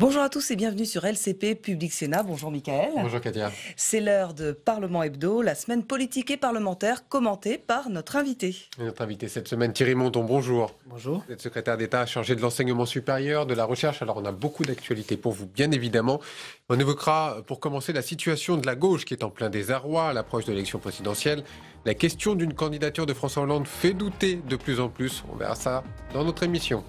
Bonjour à tous et bienvenue sur LCP Public Sénat. Bonjour Michael. Bonjour Katia. C'est l'heure de Parlement Hebdo, la semaine politique et parlementaire commentée par notre invité. notre invité cette semaine, Thierry Monton, bonjour. Bonjour. Vous êtes secrétaire d'État chargé de l'enseignement supérieur, de la recherche. Alors on a beaucoup d'actualités pour vous, bien évidemment. On évoquera pour commencer la situation de la gauche qui est en plein désarroi à l'approche de l'élection présidentielle. La question d'une candidature de François Hollande fait douter de plus en plus. On verra ça dans notre émission.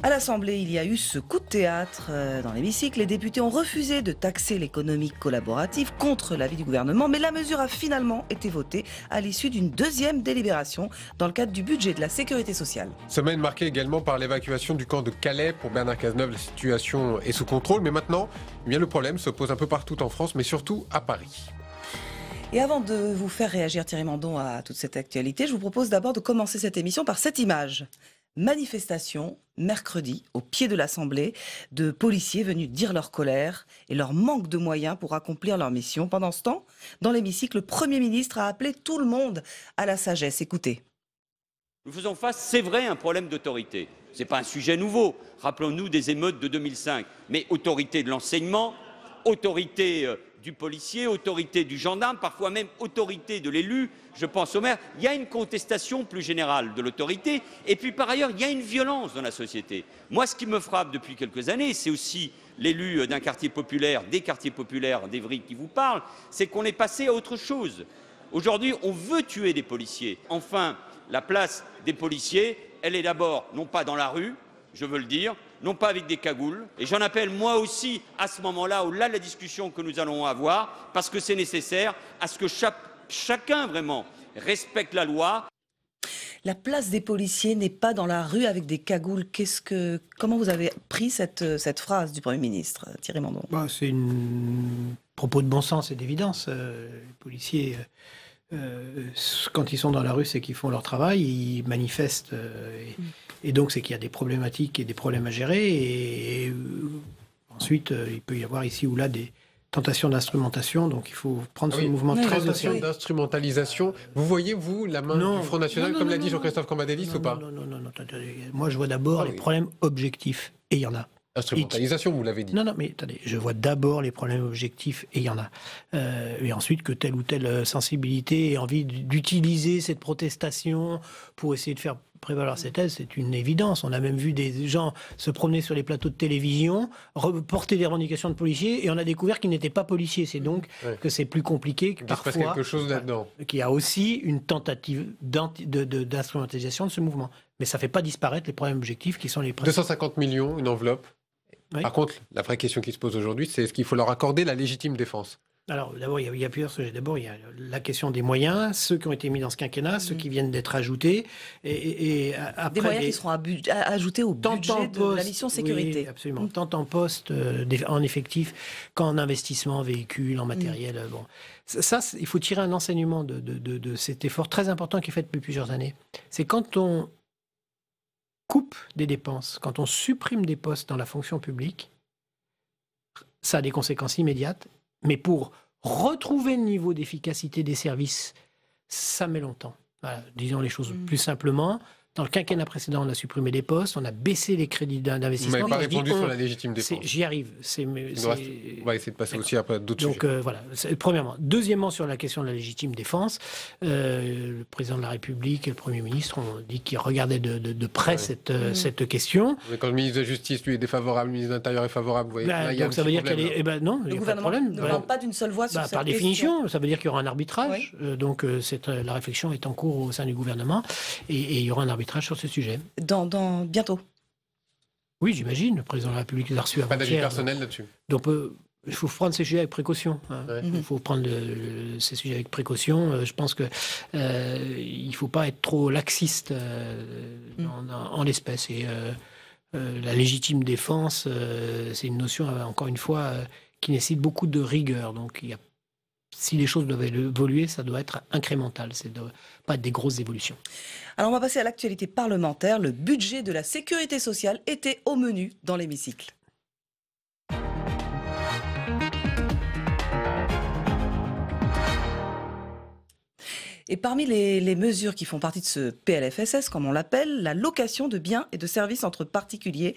À l'Assemblée, il y a eu ce coup de théâtre euh, dans l'hémicycle. Les députés ont refusé de taxer l'économie collaborative contre l'avis du gouvernement, mais la mesure a finalement été votée à l'issue d'une deuxième délibération dans le cadre du budget de la sécurité sociale. Semaine marquée également par l'évacuation du camp de Calais. Pour Bernard Cazeneuve, la situation est sous contrôle, mais maintenant, eh bien, le problème se pose un peu partout en France, mais surtout à Paris. Et avant de vous faire réagir Thierry Mandon à toute cette actualité, je vous propose d'abord de commencer cette émission par cette image manifestation mercredi au pied de l'Assemblée de policiers venus dire leur colère et leur manque de moyens pour accomplir leur mission. Pendant ce temps, dans l'hémicycle, le Premier ministre a appelé tout le monde à la sagesse. Écoutez. Nous faisons face, c'est vrai, à un problème d'autorité. Ce n'est pas un sujet nouveau. Rappelons-nous des émeutes de 2005. Mais autorité de l'enseignement, autorité euh, du policier, autorité du gendarme, parfois même autorité de l'élu, je pense au maire, il y a une contestation plus générale de l'autorité, et puis par ailleurs, il y a une violence dans la société. Moi, ce qui me frappe depuis quelques années, c'est aussi l'élu euh, d'un quartier populaire, des quartiers populaires d'Evry qui vous parle, c'est qu'on est passé à autre chose. Aujourd'hui, on veut tuer des policiers. Enfin, la place des policiers, elle est d'abord non pas dans la rue, je veux le dire, non pas avec des cagoules. Et j'en appelle moi aussi à ce moment-là, au-delà de la discussion que nous allons avoir, parce que c'est nécessaire à ce que chacun vraiment respecte la loi. La place des policiers n'est pas dans la rue avec des cagoules. Qu'est-ce que, comment vous avez pris cette, euh, phrase du Premier ministre, euh, Thierry Mandon bah, C'est une propos de bon sens et d'évidence. Euh, les policiers, quand ils sont dans la rue, c'est qu'ils font leur travail, ils manifestent. Mm. Et donc, c'est qu'il y a des problématiques et des problèmes à gérer. Et, euh, ensuite, euh, il peut y avoir ici ou là des, tentations d'instrumentation, donc il faut prendre ah ce mouvement très très Tentation d'instrumentalisation. Vous voyez, vous, la main du Front National, comme l'a dit Jean-Christophe Cambadélis ou pas Non, non, non, Moi, je vois d'abord ah les problèmes objectifs, et il y en a. Instrumentalisation, vous l'avez dit. Non, non, mais attendez, je vois d'abord les problèmes objectifs, et il y en a. Euh, et ensuite, que telle ou telle sensibilité ait envie d'utiliser cette protestation pour essayer de faire prévaloir ses thèses, c'est une évidence. On a même vu des gens se promener sur les plateaux de télévision, porter des revendications de policiers, et on a découvert qu'ils n'étaient pas policiers. C'est donc que c'est plus compliqué parfois. quelque chose là-dedans. Qu'il y a aussi une tentative d'instrumentalisation de, ce mouvement. Mais ça ne fait pas disparaître les problèmes objectifs qui sont les. 250 millions, une enveloppe. Par contre, la vraie question qui se pose aujourd'hui, c'est est-ce qu'il faut leur accorder la légitime défense alors, d'abord, il, il y, a plusieurs sujets. D'abord, il y a la question des moyens, ceux qui ont été mis dans ce quinquennat, ceux mhm. qui viennent d'être ajoutés. Et, euh, après, des moyens qui seront ajoutés au budget de la mission sécurité. absolument. Mhm. Tant en poste, euh, en effectif, qu'en investissement, en véhicules, en matériel. Euh, bon. Ça, il faut tirer un enseignement de cet effort très important qui est fait depuis plusieurs années. C'est quand on coupe des dépenses, quand on supprime des postes dans la fonction publique, ça a des conséquences immédiates mais pour retrouver le niveau d'efficacité des services, ça met longtemps. Voilà, disons les choses mm. plus simplement. Dans le quinquennat précédent, on a supprimé les postes, on a baissé les crédits d'investissement. Vous m'avez pas répondu sur la légitime défense. J'y arrive. C'est, on va essayer de passer aussi après d'autres Donc sujets. Euh, voilà, premièrement. Deuxièmement, sur la question de la légitime défense, euh, le président de la République et le Premier ministre ont dit qu'ils regardaient de, près euh, mmh. cette, question. quand le ministre de la Justice, lui, est défavorable, le ministre de l'Intérieur est favorable, vous voyez. Bah, donc ça veut dire qu'elle est... Eh ben, non, le gouvernement pas ne parle bah, pas d'une seule voix sur bah, cette Par définition, ça veut dire qu'il y aura un arbitrage. donc la réflexion est en cours au sein du gouvernement et il y aura un arbitrage sur ce sujet. Dans, dans bientôt. Oui, j'imagine. Le président de la République l'a reçu Pas d'avis personnel là-dessus. Donc, euh, il faut prendre ces sujets avec précaution. Hein. Il mhm. faut prendre ces sujets avec précaution. Euh, je pense que ne euh, il faut pas être trop laxiste mhm. en, en l'espèce. Et la légitime défense, c'est une notion encore une fois qui nécessite beaucoup de rigueur. Donc, il si les choses doivent évoluer, ça doit être incrémental. Ce ne doit pas être des grosses évolutions. Alors on va passer à l'actualité parlementaire. Le budget de la sécurité sociale était au menu dans l'hémicycle. Et parmi les, les, mesures qui font partie de ce PLFSS, comme on l'appelle, la location de biens et de services entre particuliers,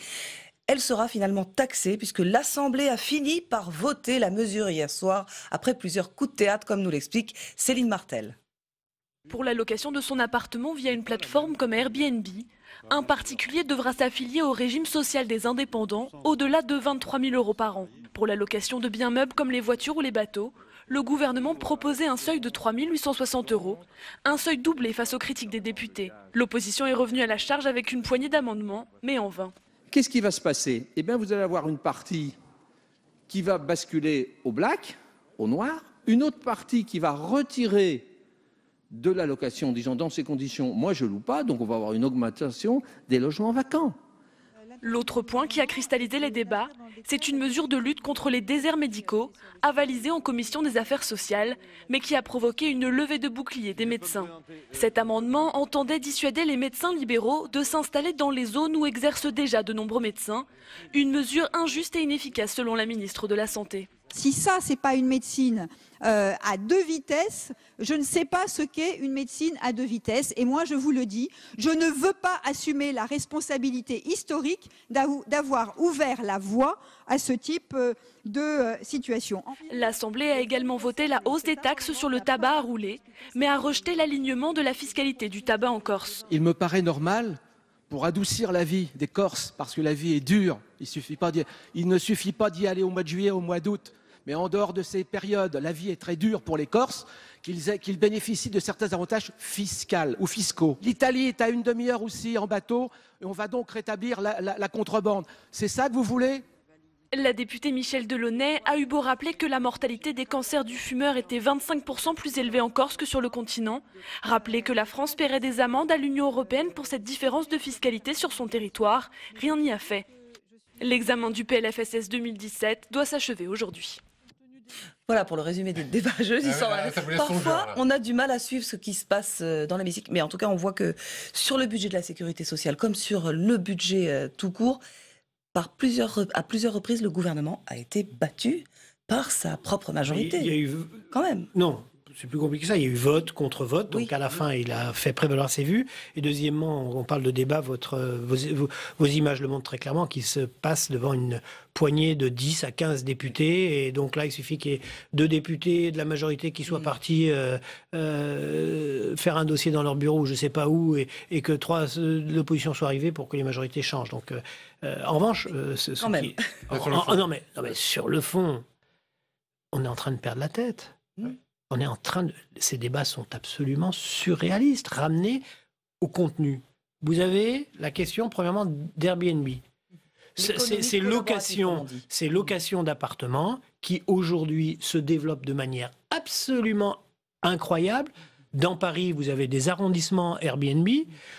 elle sera finalement taxée puisque l'Assemblée a fini par voter la mesure hier soir après plusieurs coups de théâtre, comme nous l'explique Céline Martel. Pour la location de son appartement via une plateforme comme Airbnb, un particulier devra s'affilier au régime social des indépendants au-delà de 23 000 euros par an. Pour la location de biens meubles comme les voitures ou les bateaux, le gouvernement proposait un seuil de 3 860 euros, un seuil doublé face aux critiques des députés. L'opposition est revenue à la charge avec une poignée d'amendements, mais en vain. Qu'est-ce qui va se passer Eh bien, vous allez avoir une partie qui va basculer au black, au noir, une autre partie qui va retirer de la location en disant dans ces conditions, moi je loue pas, donc on va avoir une augmentation des logements vacants. L'autre point qui a cristallisé les débats, c'est une mesure de lutte contre les déserts médicaux, avalisée en commission des affaires sociales, mais qui a provoqué une levée de bouclier des médecins. Cet amendement entendait dissuader les médecins libéraux de s'installer dans les zones où exercent déjà de nombreux médecins, une mesure injuste et inefficace selon la ministre de la Santé. Si ça, ce n'est pas une médecine euh, à deux vitesses, je ne sais pas ce qu'est une médecine à deux vitesses. Et moi, je vous le dis, je ne veux pas assumer la responsabilité historique d'avoir ouvert la voie à ce type euh, de euh, situation. L'Assemblée a également voté la hausse des taxes sur le tabac à rouler, mais a rejeté l'alignement de la fiscalité du tabac en Corse. Il me paraît normal pour adoucir la vie des Corses, parce que la vie est dure. Il, il ne suffit pas d'y aller au mois de juillet, au mois d'août mais en dehors de ces périodes, la vie est très dure pour les Corses, qu'ils bénéficient de certains avantages fiscaux ou fiscaux. L'Italie est à une demi-heure aussi en bateau, et on va donc rétablir la, la contrebande. C'est ça que vous voulez la députée Michèle Delaunay a eu beau rappeler que la mortalité des cancers du fumeur était 25% plus élevée en Corse que sur le continent, rappeler que la France paierait des amendes à l'Union européenne pour cette différence de fiscalité sur son territoire, rien n'y a fait. L'examen du PLFSS 2017 doit s'achever aujourd'hui. Voilà pour le résumé des débats ah ah, Parfois, on a du mal à suivre ce qui se passe euh, dans la musique, Mais en tout cas, on voit que sur le budget de la sécurité sociale, comme sur le budget euh, tout court, par plusieurs, à plusieurs reprises, le gouvernement a été battu par sa propre majorité. Quand même. Non, c'est plus compliqué que ça. Il y a eu vote contre vote, donc à la fin, il a fait prévaloir ses vues. Et deuxièmement, on parle de débat, votre, euh, vos, images le montrent très clairement, qu'il se passe devant une poignée de 10 à 15 députés. Et donc là, il suffit qu'il y ait deux députés de la majorité qui soient mm. partis euh, euh, faire un dossier dans leur bureau, je ne sais pas où, et, que trois de l'opposition soient arrivés pour que les majorités changent. Donc, en revanche, non, mais sur le fond, on est en train de perdre la tête on est en train de... Ces débats sont absolument surréalistes, ramenés au contenu. Vous avez la question, premièrement, d'Airbnb. C'est location, location d'appartements qui aujourd'hui se développent de manière absolument incroyable. Dans Paris, vous avez des arrondissements Airbnb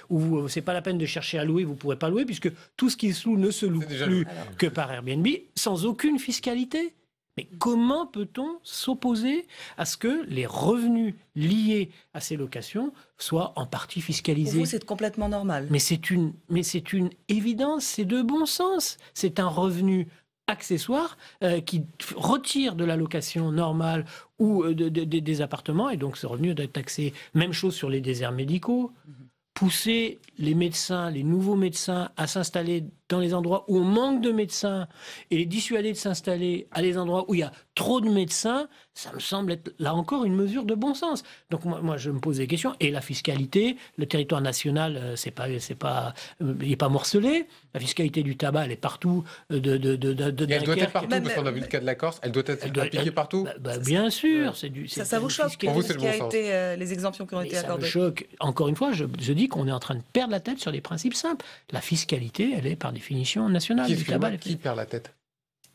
où c'est pas la peine de chercher à louer, vous pourrez pas louer puisque tout ce qui se loue ne se loue plus que par Airbnb sans aucune fiscalité. Mais comment peut-on s'opposer à ce que les revenus liés à ces locations soient en partie fiscalisés c'est complètement normal. Mais c'est une, une évidence, c'est de bon sens. C'est un revenu accessoire euh, qui retire de la location normale ou euh, des appartements, et donc ce revenu doit être taxé. Même chose sur les déserts médicaux. Mhm. Pousser les médecins, les nouveaux médecins, à s'installer dans les endroits où on manque de médecins et les dissuader de s'installer à les endroits où il y a trop de médecins, ça me semble être là encore une mesure de bon sens. Donc moi, je me pose des questions. Et la fiscalité, le territoire national, euh, c'est pas, c'est pas, euh, il n'est pas morcelé. La fiscalité du tabac, elle est partout. Euh, de, de, de, de elle doit être partout, parce qu'on a vu le cas de la Corse. Elle doit être appliquée partout. Bah, bah, bien sûr, c'est du. Ça, vous choque Pour vous, c'est Été, les exemptions qui ont été accordées. Ça me choque. Encore une fois, je, dis qu'on est en train de perdre la tête sur des principes simples. La fiscalité, elle est par des définition nationale qui, du tabac. qui perd la tête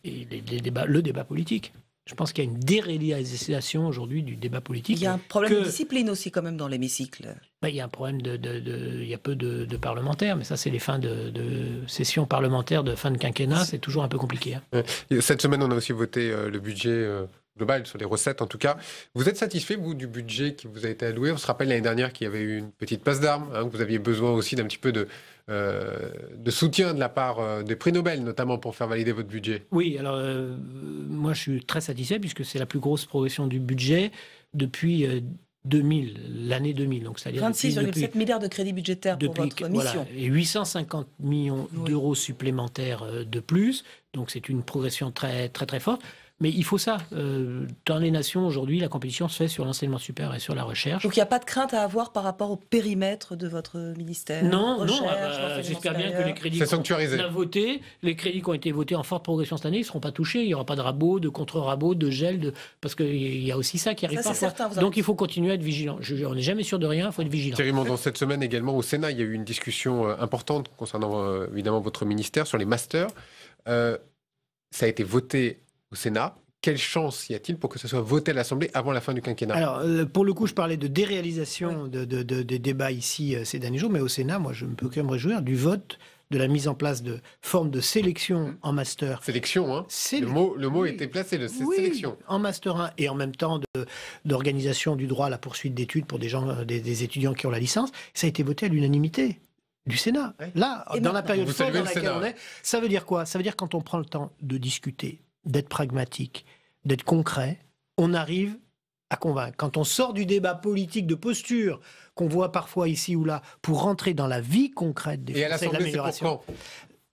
Et les, le débat politique. Je pense qu'il y a une déréalisation aujourd'hui du débat politique. Il y a un problème de discipline aussi quand même dans l'hémicycle. Bah, il y a un problème de, il y a peu de, parlementaires, mais ça c'est les fins de, session parlementaire, de fin de quinquennat, c'est toujours un peu compliqué. Hein. Cette semaine, on a aussi voté euh, le budget euh, global sur les recettes en tout cas. Vous êtes satisfait vous du budget qui vous a été alloué On se rappelle l'année dernière qu'il y avait eu une petite passe d'armes, hein, vous aviez besoin aussi d'un petit peu de euh, de soutien de la part euh, des prix Nobel, notamment pour faire valider votre budget. Oui, alors euh, moi je suis très satisfait puisque c'est la plus grosse progression du budget depuis 2000, l'année 2000. Donc, cest à 26,7 milliards de crédits budgétaires de pour votre mission. et 850 millions d'euros supplémentaires de plus. Donc, c'est une progression très, très, très forte. Mais il faut ça. Euh, dans les nations, aujourd'hui, la compétition se fait sur l'enseignement supérieur et sur la recherche. Donc il n'y a pas de crainte à avoir par rapport au périmètre de votre ministère Non, non. Euh, j'espère bien que les crédits les crédits qui ont été votés en forte progression cette année, ne seront pas touchés. Il n'y aura pas de rabot, de contre-rabot, de gel, de... parce qu'il y a aussi ça qui arrive ça, parfois. Donc il faut continuer à être vigilant. Je, on n'est jamais sûr de rien, il faut être vigilant. Thierry cette semaine également au Sénat, il y a eu une discussion euh, importante concernant évidemment votre ministère sur les masters. ça a été voté au Sénat quelle chance y a-t-il pour que ce soit voté à l'Assemblée avant la fin du quinquennat Alors, euh, pour le coup, je parlais de déréalisation de, des débats ici euh, ces derniers jours, mais au Sénat, moi, je ne peux que me réjouir du vote de la mise en place de formes de sélection mm. en master. Sélection, hein Le mot, le mot était placé, le oui, sélection. En master 1 et en même temps d'organisation du droit à la poursuite d'études pour des, gens, euh, des, étudiants qui ont la licence. Ça a été voté à l'unanimité du Sénat. Là, dans la période dans laquelle on est, ça veut dire quoi Ça veut dire quand on prend le temps de discuter d'être pragmatique, d'être concret, on arrive à convaincre. Quand on sort du débat politique de posture qu'on voit parfois ici ou là pour rentrer dans la vie concrète des et l'amélioration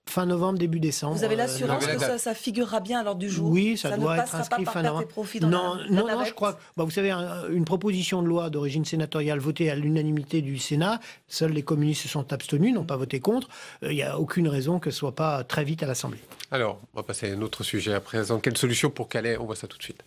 fin novembre, début décembre. Vous avez euh, l'assurance que ça, figurera bien à l'ordre du jour Oui, ça, doit être inscrit fin novembre. non, non, non je crois. Bah, vous savez, euh, une proposition de loi d'origine sénatoriale votée à l'unanimité du Sénat, seuls les communistes se sont abstenus, n'ont pas voté contre. Euh, il y n'y a aucune raison que ce soit pas très vite à l'Assemblée. Alors, on va passer à un autre sujet à présent. Quelle solution pour Calais On voit ça tout de suite.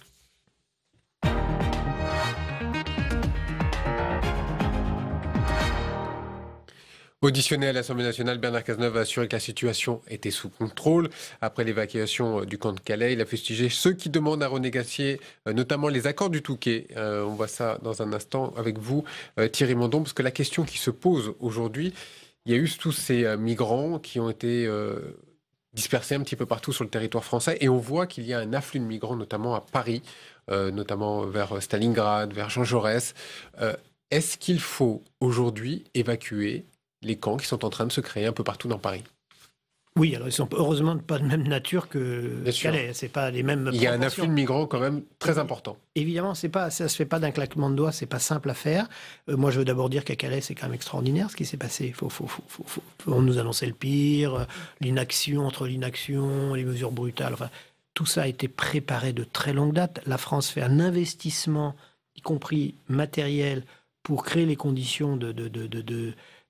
Auditionné à l'Assemblée nationale, Bernard Cazeneuve a assuré que la situation était sous contrôle. Après l'évacuation euh, du camp de Calais, il a fustigé ceux qui demandent à renégocier euh, notamment les accords du Touquet. Euh, on voit ça dans un instant avec vous, Thierry Mandon, parce que la question qui se pose aujourd'hui, il y a eu tous ces migrants qui ont été... dispersés un petit peu partout sur le territoire français. Et on voit qu'il y a un afflux de migrants, notamment à Paris, notamment vers Stalingrad, vers Jean Jaurès. Est-ce qu'il faut aujourd'hui évacuer les camps qui sont en train de se créer un peu partout dans Paris. Oui, alors ils sont heureusement pas de même nature que Calais. C'est pas les mêmes. Il y a un afflux de migrants quand même très important. Évidemment, c'est pas ça se fait pas d'un claquement de doigts. C'est pas simple à faire. Euh, moi, je veux d'abord dire qu'à Calais, c'est quand même extraordinaire ce qui s'est passé. Faut, faut, faut, on nous annonçait le pire, euh, l'inaction entre l'inaction, les mesures brutales. Enfin, tout ça a été préparé de très longue date. La France fait un investissement, y compris matériel, pour créer les conditions de, de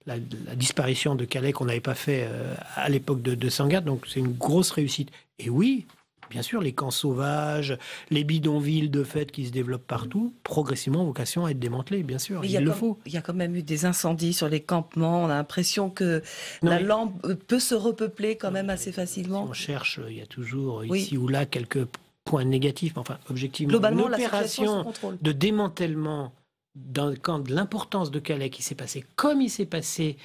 la, disparition de Calais qu'on n'avait pas fait euh, à l'époque de, de Sangatte. Donc c'est une grosse réussite. Et oui, bien sûr, les camps sauvages, les bidonvilles de fête qui se développent partout, progressivement vocation à être démantelés, bien sûr. il, le faut. Il y a quand même eu des incendies sur les campements. On a l'impression que la lampe euh, peut se repeupler quand même assez facilement. on cherche, euh, il y a toujours ici ou là quelques points négatifs. Enfin, objectivement, l'opération de démantèlement dans, le camp de l'importance de Calais qui s'est passé comme il s'est passé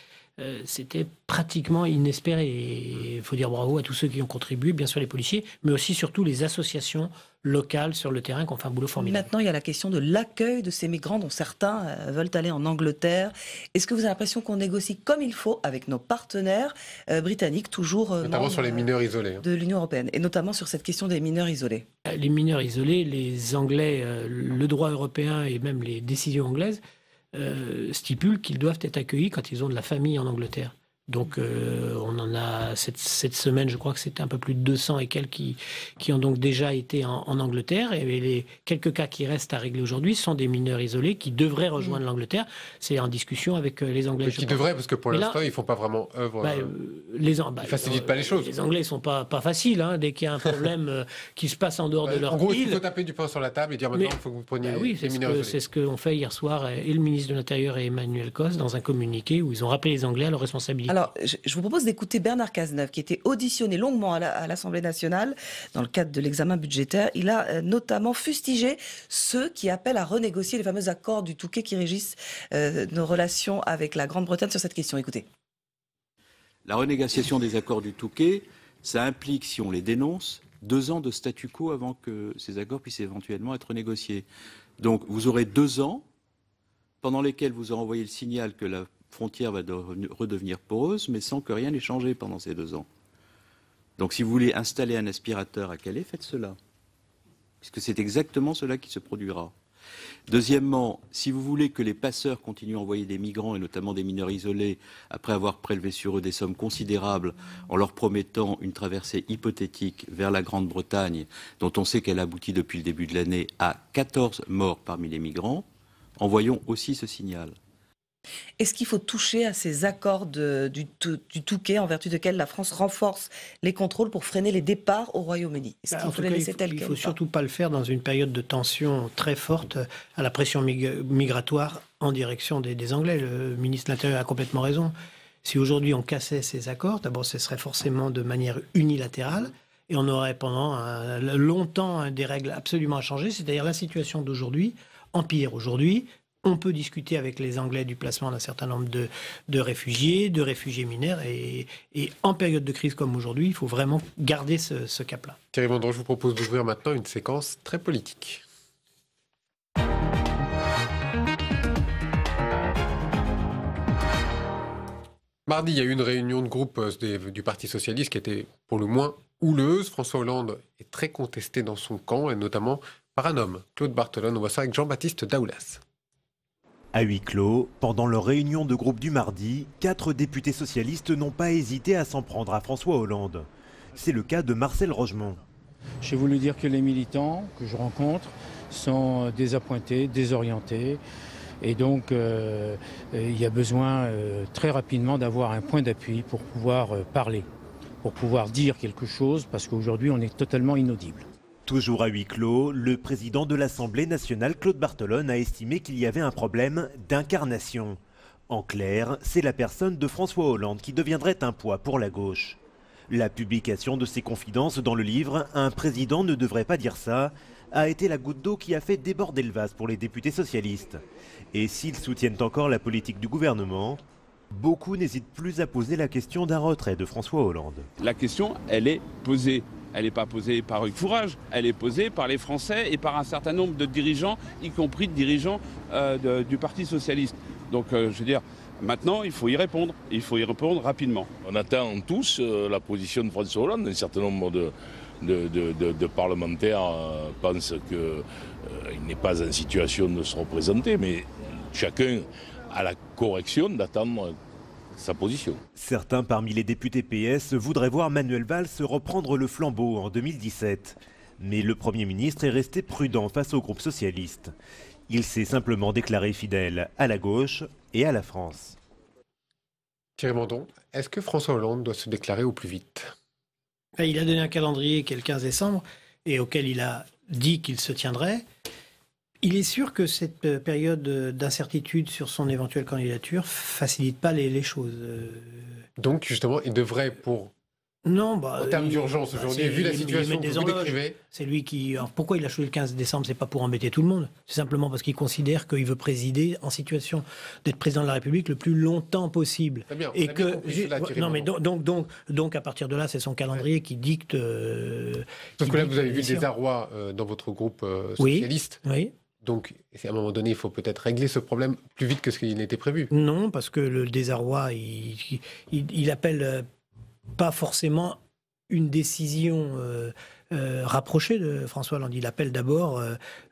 euh, c'était pratiquement inespéré. il faut dire bravo à tous ceux qui ont contribué, bien sûr les policiers, mais aussi surtout les associations locales sur le terrain qui ont fait un boulot formidable. Maintenant, il y a la question de l'accueil de ces migrants dont certains euh, veulent aller en Angleterre. Est-ce que vous avez l'impression qu'on négocie comme il faut avec nos partenaires euh, britanniques, toujours notamment sur les mineurs isolés hein. de l'Union européenne, et notamment sur cette question des mineurs isolés Les mineurs isolés, les Anglais, le droit européen et même les décisions anglaises euh, stipule qu'ils doivent être accueillis quand ils ont de la famille en Angleterre. Donc, euh, on en a cette, semaine, je crois que c'était un peu plus de 200 et quelques qui, qui ont donc déjà été en, Angleterre. Et les quelques cas qui restent à régler aujourd'hui sont des mineurs isolés qui devraient rejoindre mmh. l'Angleterre. C'est en discussion avec euh, les Anglais. Mais qui devraient, parce que pour l'instant, ils ne font pas vraiment œuvre. Bah, euh, euh les, bah, facilitent pas les choses. Les Anglais ne sont pas, pas faciles. Hein. dès qu'il y a un problème qui se passe en dehors de leur en gros, île. il faut taper du poing sur la table et dire maintenant, il faut que vous preniez bah les mineurs C'est ce qu'ont fait hier soir et le ministre de l'Intérieur et Emmanuel Cos dans un communiqué où ils ont rappelé les Anglais à leur responsabilité. Alors, je vous propose d'écouter Bernard Cazeneuve, qui était auditionné longuement à l'Assemblée nationale dans le cadre de l'examen budgétaire. Il a euh, notamment fustigé ceux qui appellent à renégocier les fameux accords du Touquet qui régissent euh, nos relations avec la Grande-Bretagne sur cette question. Écoutez. La renégociation des accords du Touquet, ça implique, si on les dénonce, deux ans de statu quo avant que ces accords puissent éventuellement être négociés. Donc, vous aurez deux ans pendant lesquels vous aurez envoyé le signal que la frontière va redevenir poreuse, mais sans que rien n'ait changé pendant ces deux ans. Donc si vous voulez installer un aspirateur à Calais, faites cela, puisque c'est exactement cela qui se produira. Deuxièmement, si vous voulez que les passeurs continuent à envoyer des migrants, et notamment des mineurs isolés, après avoir prélevé sur eux des sommes considérables en leur promettant une traversée hypothétique vers la Grande-Bretagne, dont on sait qu'elle aboutit depuis le début de l'année à 14 morts parmi les migrants, envoyons aussi ce signal. Est-ce qu'il faut toucher à ces accords du, Touquet en vertu desquels la France renforce les contrôles pour freiner les départs au Royaume-Uni bah, Il ne faut, surtout pas le faire dans une période de tension très forte euh, à la pression migratoire en direction des, Anglais. Le ministre de l'Intérieur a complètement raison. Si aujourd'hui on cassait ces accords, d'abord ce serait forcément de manière unilatérale et on aurait pendant longtemps hein, des règles absolument à changer, c'est-à-dire la situation d'aujourd'hui empire aujourd'hui on peut discuter avec les Anglais du placement d'un certain nombre de, réfugiés, de réfugiés minaires, Et, en période de crise comme aujourd'hui, il faut vraiment garder ce, cap-là. Thierry Mondron, je vous propose d'ouvrir maintenant une séquence très politique. Mardi, il y a eu une réunion de groupe euh, du Parti socialiste qui était pour le moins houleuse. François Hollande est très contesté dans son camp, et notamment par un homme, Claude Bartolone. On voit ça avec Jean-Baptiste Daoulas. À huis clos, pendant leur réunion de groupe du mardi, quatre députés socialistes n'ont pas hésité à s'en prendre à François Hollande. C'est le cas de Marcel Rogemont. J'ai voulu dire que les militants que je rencontre sont désappointés, désorientés. Et donc, euh, euh, il y a besoin euh, très rapidement d'avoir un point d'appui pour pouvoir parler, pour pouvoir dire quelque chose, parce qu'aujourd'hui, on est totalement inaudible. Toujours à huis clos, le président de l'Assemblée nationale, Claude Bartolone, a estimé qu'il y avait un problème d'incarnation. En clair, c'est la personne de François Hollande qui deviendrait un poids pour la gauche. La publication de ses confidences dans le livre Un président ne devrait pas dire ça a été la goutte d'eau qui a fait déborder le vase pour les députés socialistes. Et s'ils soutiennent encore la politique du gouvernement, beaucoup n'hésitent plus à poser la question d'un retrait de François Hollande. La question, elle est posée. Elle n'est pas posée par Hugues Fourage, elle est posée par les Français et par un certain nombre de dirigeants, y compris de dirigeants euh, du Parti socialiste. Donc, euh, je veux dire, Maintenant, il faut y répondre. Il faut y répondre rapidement. On attend tous euh, la position de François Hollande. Un certain nombre de, parlementaires pensent qu'il n'est pas en situation de se représenter, mais chacun a la correction d'attendre sa position. Certains parmi les députés PS voudraient voir Manuel Valls reprendre le flambeau en 2017. Mais le Premier ministre est resté prudent face au groupe socialiste. Il s'est simplement déclaré fidèle à la gauche et à la France. Thierry Mandon, est-ce que François Hollande doit se déclarer au plus vite eh, Il a donné un calendrier qui est le 15 décembre et auquel il a dit qu'il se tiendrait. Il est sûr que cette euh, période euh, d'incertitude sur son éventuelle candidature facilite pas les, choses. Euh. Donc justement, il devrait pour non, bah, en termes d'urgence bah, aujourd'hui, vu la situation que vous décrivez. C'est lui qui. Alors pourquoi il a choisi le 15 décembre C'est pas pour embêter tout le monde. C'est simplement parce qu'il considère qu'il veut présider en situation d'être président de la République le plus longtemps possible. Bien, et que non, mais donc, donc, donc, à partir de là, c'est son calendrier qui dicte. Sauf que là, vous avez vu des arrois dans votre groupe socialiste. Oui. oui. Donc, à un moment donné, il faut peut-être régler ce problème plus vite que ce qui n'était prévu. Non, parce que le désarroi, il, il, appelle euh, pas forcément une décision euh, euh, rapprochée de François Hollande. Il appelle d'abord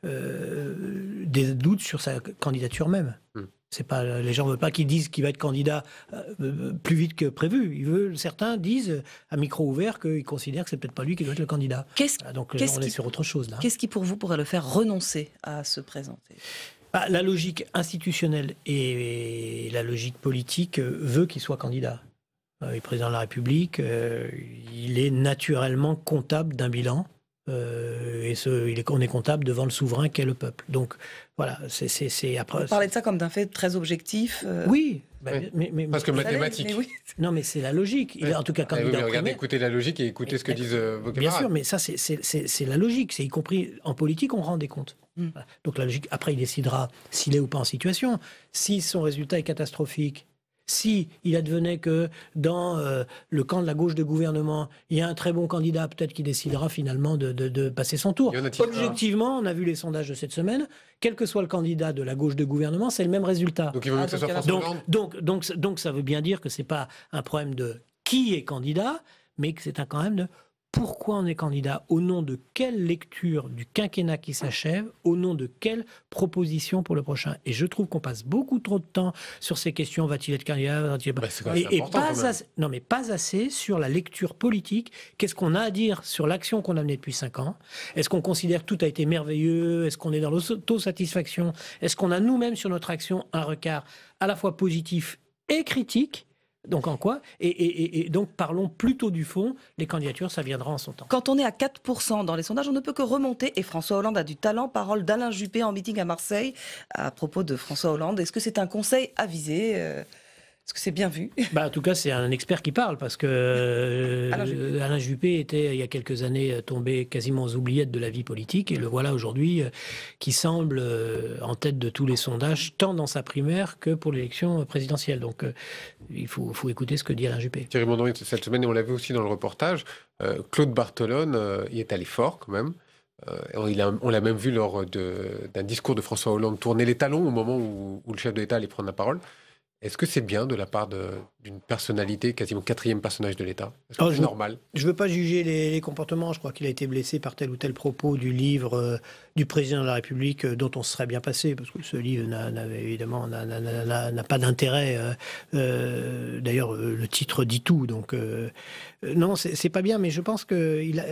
des doutes sur sa candidature même. Hmm. C'est pas les gens veulent pas qu'ils disent qu'il va être candidat euh, euh, plus vite que prévu. certains disent à micro ouvert qu'ils considèrent que c'est peut-être pas lui qui doit être le candidat. Qu'est-ce, donc on est sur autre chose Qu'est-ce qui pour vous pourrait le faire renoncer à se présenter bah, La logique institutionnelle et la logique politique euh, veut qu'il soit candidat. Il président de la République, il est naturellement comptable d'un bilan euh, et ce, il est, on est comptable devant le souverain qu'est le peuple. Donc voilà, c'est après. Vous parlez de ça comme d'un fait très objectif. Euh. Oui, bah, parce que mathématique. Non, mais c'est la logique. Il, est En tout cas, quand ah, regardez, écoutez la logique et écoutez ce que disent euh, vos Bien sûr, mais ça c'est la logique. C'est y compris en politique, on rend des comptes. Mm. Donc la logique. Après, il décidera s'il est ou pas en situation. Si son résultat est catastrophique, si il advenait que dans euh, le camp de la gauche de gouvernement, il y a un très bon candidat, peut-être qui décidera finalement de, passer son tour. Objectivement, on a vu les sondages de cette semaine, quel que soit le candidat de la gauche de gouvernement, c'est le même résultat. Donc, ça ça veut bien dire que ce n'est pas un problème de qui est candidat, mais que c'est quand même de pourquoi on est candidat, au nom de quelle lecture du quinquennat qui s'achève, au nom de quelle proposition pour le prochain. Et je trouve qu'on passe beaucoup trop de temps sur ces questions, va-t-il être candidat, bah, et, pas non mais pas assez sur la lecture politique, qu'est-ce qu'on a à dire sur l'action qu'on a menée depuis cinq ans, est-ce qu'on considère que tout a été merveilleux, est-ce qu'on est dans l'autosatisfaction, est-ce qu'on a nous-mêmes sur notre action un regard à la fois positif et critique, donc en quoi et, donc parlons plutôt du fond, les candidatures, ça viendra en son temps. Quand on est à 4% dans les sondages, on ne peut que remonter, et François Hollande a du talent, parole d'Alain Juppé en meeting à Marseille à propos de François Hollande. Est-ce que c'est un conseil avisé est-ce que c'est bien vu bah, En tout cas, c'est un expert qui parle, parce que euh, Alain, Juppé. était, il y a quelques années, euh, tombé quasiment aux oubliettes de la vie politique, et le voilà aujourd'hui euh, qui semble en tête de tous les sondages, tant dans sa primaire que pour l'élection présidentielle. Donc, il faut, faut, écouter ce que dit Alain Juppé. Thierry Mondon, cette semaine, et on l'a vu aussi dans le reportage, Claude Bartolone il est allé fort quand même. on l'a même vu lors d'un discours de François Hollande tourner les talons au moment où, où le chef de l'État allait prendre la parole. Est-ce que c'est bien de la part d'une personnalité, quasiment quatrième personnage de l'État normal oh, Je ne veux pas juger les, comportements. Je crois qu'il a été blessé par tel ou tel propos du livre euh, du président de la République euh, dont on serait bien passé, parce que ce livre n'a, évidemment n'a, pas d'intérêt. Euh, d'ailleurs, le titre dit tout. Donc, non, c'est, n'est pas bien, mais je pense que il a,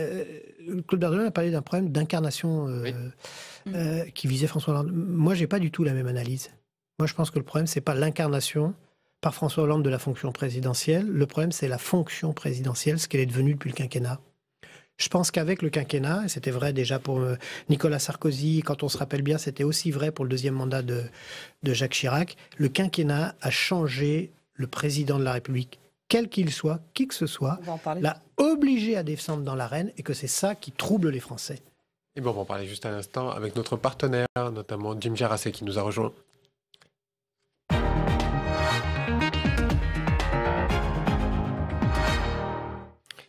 Claude Bergeron a parlé d'un problème d'incarnation qui visait François Hollande. Moi, j'ai pas du tout la même analyse. Moi, je pense que le problème, ce n'est pas l'incarnation par François Hollande de la fonction présidentielle. Le problème, c'est la fonction présidentielle, ce qu'elle est devenue depuis le quinquennat. Je pense qu'avec le quinquennat, et c'était vrai déjà pour euh, Nicolas Sarkozy, quand on se rappelle bien, c'était aussi vrai pour le deuxième mandat de, Jacques Chirac, le quinquennat a changé le président de la République quel qu'il soit, qui que ce soit, l'a obligé à descendre dans l'arène et que c'est ça qui trouble les Français. Et bon, on va parler juste à l'instant avec notre partenaire, notamment Jim Jarassé, qui nous a rejoint.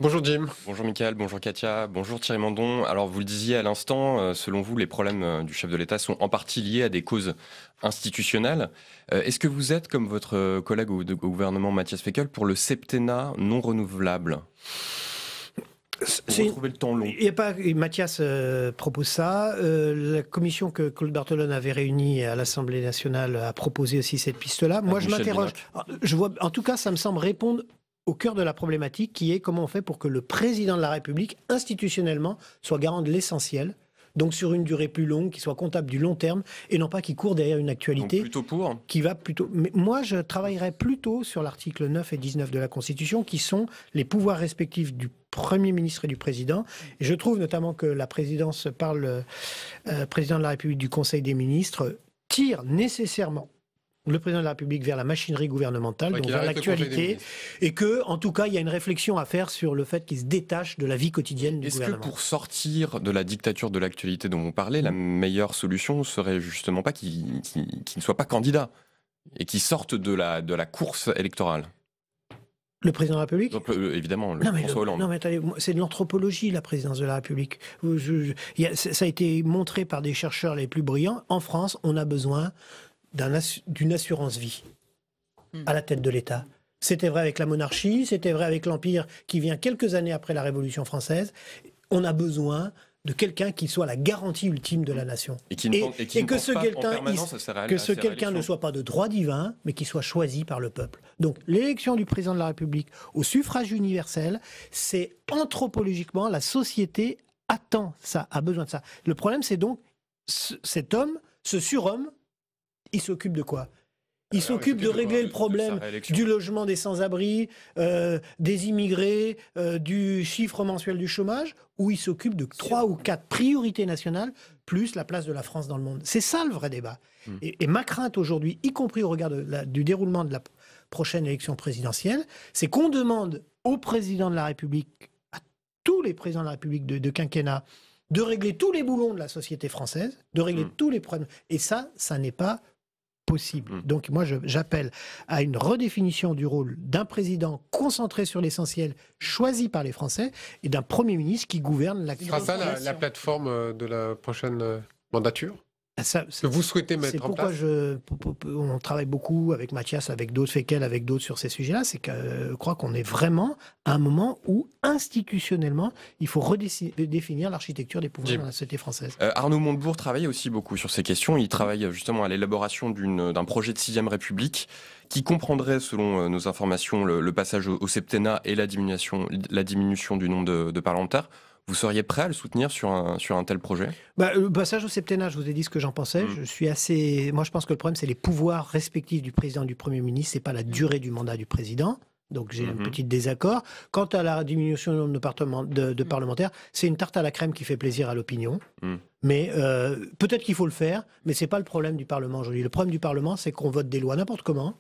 Bonjour Jim. Bonjour Michael, bonjour Katia, bonjour Thierry Mandon. Alors vous le disiez à l'instant, euh, selon vous, les problèmes euh, du chef de l'État sont en partie liés à des causes institutionnelles. Euh, est-ce que vous êtes, comme votre collègue au, gouvernement Mathias Fekel, pour le septennat non renouvelable c'est le temps long. pas, Mathias propose ça. la commission que Claude Bartolone avait réunie à l'Assemblée nationale a proposé aussi cette piste-là. Moi, ah, je m'interroge. Ah, je vois, en tout cas, ça me semble répondre au cœur de la problématique qui est comment on fait pour que le président de la République, institutionnellement, soit garant de l'essentiel, donc sur une durée plus longue, qui soit comptable du long terme, et non pas qui court derrière une actualité. plutôt pour Qui va plutôt. moi, je travaillerai plutôt sur l'article 9 et 19 de la Constitution, qui sont les pouvoirs respectifs du Premier ministre et du Président. je trouve notamment que la présidence par le euh, Président de la République du Conseil des ministres tire nécessairement le président de la République vers la machinerie gouvernementale, donc vers l'actualité, et que, en tout cas, il y a une réflexion à faire sur le fait qu'il se détache de la vie quotidienne du gouvernement. Est-ce que pour sortir de la dictature de l'actualité dont on parlait, la meilleure solution serait justement pas qu'il ne soit pas candidat et qu'il sorte de la, de la course électorale le président de la République euh, Évidemment, le François Hollande. non, mais c'est de l'anthropologie, la présidence de la République. ça a été montré par des chercheurs les plus brillants. En France, on a besoin d'une assurance vie hmm. à la tête de l'État. C'était vrai avec la monarchie, c'était vrai avec l'Empire qui vient quelques années après la Révolution française. On a besoin de quelqu'un qui soit la garantie ultime de la hmm. nation. Et, que ce quelqu'un que ce quelqu'un ne soit pas de droit divin, mais qui soit choisi par le peuple. Donc l'élection du président de la République au suffrage universel, c'est anthropologiquement la société attend ça, a besoin de ça. Le problème c'est donc cet homme, ce surhomme il s'occupe de quoi il ah s'occupe de régler le, problème du logement des sans-abri, euh, des immigrés, euh, du chiffre mensuel du chômage, ou il s'occupe de trois ou quatre priorités nationales, plus la place de la France dans le monde. C'est ça le vrai débat. Hmm. Et, ma crainte aujourd'hui, y compris au regard du déroulement de la prochaine élection présidentielle, c'est qu'on demande au président de la République, à tous les présidents de la République de, quinquennat, de régler tous les boulons de la société française, de régler hmm. tous les problèmes. Et ça, ça n'est pas possible. Hmm. Donc moi, j'appelle à une redéfinition du rôle d'un président concentré sur l'essentiel, choisi par les Français, et d'un Premier ministre qui gouverne la... Ce sera ça la plateforme euh, de la prochaine euh, mandature ah, vous souhaitez mettre en place. C'est pourquoi on travaille beaucoup avec Mathias, avec d'autres, Fekel, avec d'autres sur ces sujets-là. C'est que je euh, crois qu'on est vraiment à un moment où, institutionnellement, il faut redéfinir l'architecture des pouvoirs dans la société française. Euh, Arnaud Montebourg travaille aussi beaucoup sur ces questions. Il travaille euh, justement à l'élaboration d'un projet de 6ème République qui comprendrait, selon nos informations, le, passage au, septennat et la diminution, du nombre de, de parlementaires. Vous seriez prêt à le soutenir sur un, sur un tel projet bah, Le euh, passage au je vous ai dit ce que j'en pensais. Hmm. Je suis assez. Moi, je pense que le problème, c'est les pouvoirs respectifs du président et du Premier ministre, c'est pas la durée du mandat du président. Donc j'ai un hmm. petit désaccord. Quant à la diminution du nombre de, hmm. parlementaires, c'est une tarte à la crème qui fait plaisir à l'opinion. Mais euh, peut-être qu'il faut le faire, mais ce n'est pas le problème du Parlement aujourd'hui. Le problème du Parlement, c'est qu'on vote des lois n'importe comment,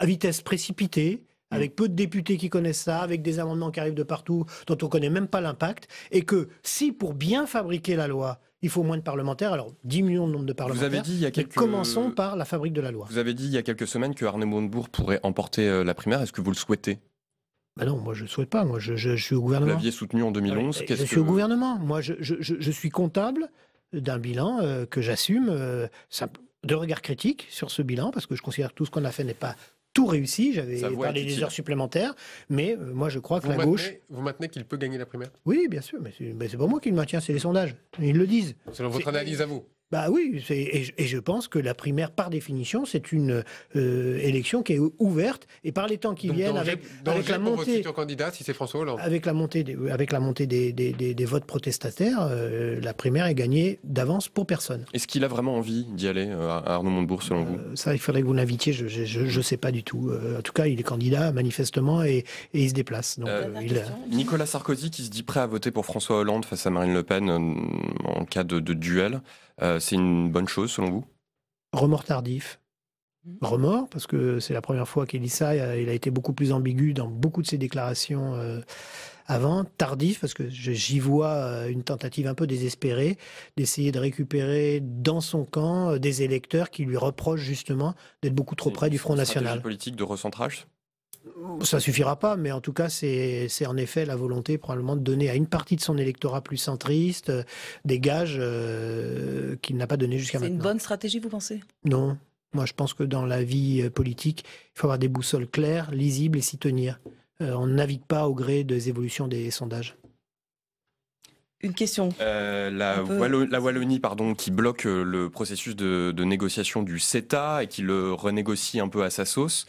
à vitesse précipitée, Mm. avec peu de députés qui connaissent ça, avec des amendements qui arrivent de partout, dont on ne connaît même pas l'impact, et que si pour bien fabriquer la loi, il faut moins de parlementaires. Alors, millions le nombre de parlementaires. Vous avez dit il y a quelques... Commençons par la fabrique de la loi. Vous avez dit il y a quelques semaines que Arnaud Montebourg pourrait emporter euh, la primaire. Est-ce que vous le souhaitez bah non, moi je ne souhaite pas. Moi, je, suis au gouvernement. Vous l'aviez soutenu en 2011. Ah je suis au gouvernement. Moi, je, suis comptable d'un bilan euh, que j'assume. Euh, de regard critique sur ce bilan, parce que je considère que tout ce qu'on a fait n'est pas tout réussi. J'avais parlé des heures supplémentaires. Mais euh, moi, je crois que la gauche. Vous maintenez qu'il peut gagner la primaire Oui, bien sûr. Mais c'est pas moi qui le maintiens, c'est les sondages. Ils le disent. Selon votre analyse à vous bah oui, et, je pense que la primaire, par définition, c'est une euh, élection qui est ouverte. Et par les temps qui viennent, avec, avec, la montée, candidat, si c'est François Hollande. avec la montée, des, votes protestataires, euh, la primaire est gagnée d'avance pour personne. Est-ce qu'il a vraiment envie d'y aller, euh, à Arnaud Montebourg, selon vous Ça, il faudrait que vous l'invitiez. Je ne sais pas du tout. en tout cas, il est candidat manifestement et, il se déplace. Nicolas Sarkozy qui se dit prêt à voter pour François Hollande face à Marine Le Pen en cas de duel. Euh, c'est une bonne chose selon vous Remords tardif. Mmh. Remords, parce que c'est la première fois qu'il dit ça. Il a été beaucoup plus ambigu dans beaucoup de ses déclarations euh, avant, tardif, parce que j'y vois euh, une tentative un peu désespérée d'essayer de récupérer dans son camp des électeurs qui lui reprochent justement d'être beaucoup trop près du Front National. politique de recentrage ça suffira pas, mais en tout cas, c'est en effet la volonté probablement de donner à une partie de son électorat plus centriste euh, des gages euh, qu'il n'a pas donné jusqu'à maintenant. C'est une bonne stratégie, vous pensez Non. Moi, je pense que dans la vie euh, politique, il faut avoir des boussoles claires, lisibles et s'y tenir. on ne navigue pas au gré des évolutions des sondages. Une question. la, Wallonie, pardon, qui bloque le processus de, négociation du CETA et qui le renégocie un peu à sa sauce.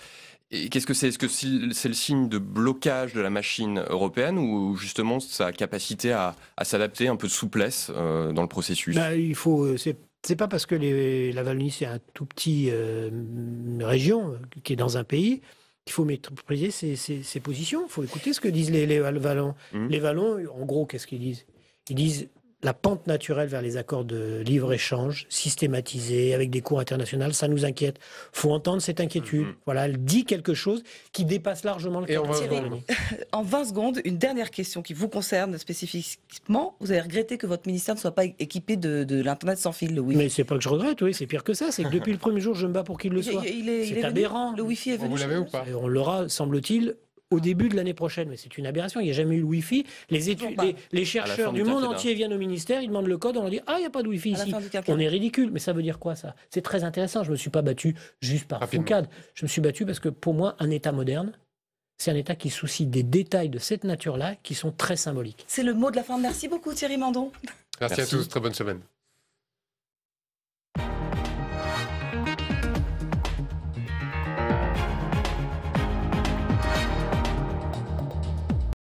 Et qu'est-ce que c'est Est-ce que c'est le signe de blocage de la machine européenne ou justement sa capacité à, s'adapter, un peu de souplesse euh, dans le processus Ce ben, Il faut. Euh, c'est pas parce que les, la Valonie c'est un tout petit euh, région qui est dans un pays qu'il faut maîtriser ses, positions. Il faut écouter ce que disent les, les mmh. Les Valons, en gros, qu'est-ce qu'ils disent Ils disent la pente naturelle vers les accords de libre-échange, systématisés, avec des cours internationaux, ça nous inquiète. faut entendre cette inquiétude. Mhm. Voilà, elle dit quelque chose qui dépasse largement le cadre. En, en 20 secondes, une dernière question qui vous concerne spécifiquement. Vous avez regretté que votre ministère ne soit pas équipé de, l'Internet sans fil, le Wi-Fi. Mais c'est pas que je regrette, oui, c'est pire que ça. C'est que depuis le premier jour, je me bats pour qu'il le soit. C'est aberrant. le Wi-Fi est venu. Vous l'avez ou pas On l'aura, semble-t-il, au début de l'année prochaine. Mais c'est une aberration. Il n'y a jamais eu le Wi-Fi. Les, chercheurs du monde entier viennent au ministère, ils demandent le code, on leur dit Ah, il n'y a pas de Wi-Fi ici. On est ridicule. Mais ça veut dire quoi, ça C'est très intéressant. Je ne me suis pas battu juste par Foucade. Je me suis battu parce que pour moi, un État moderne, c'est un État qui soucie des détails de cette nature-là qui sont très symboliques. C'est le mot de la fin. Merci beaucoup, Thierry Mandon. Merci. à tous. Très bonne semaine.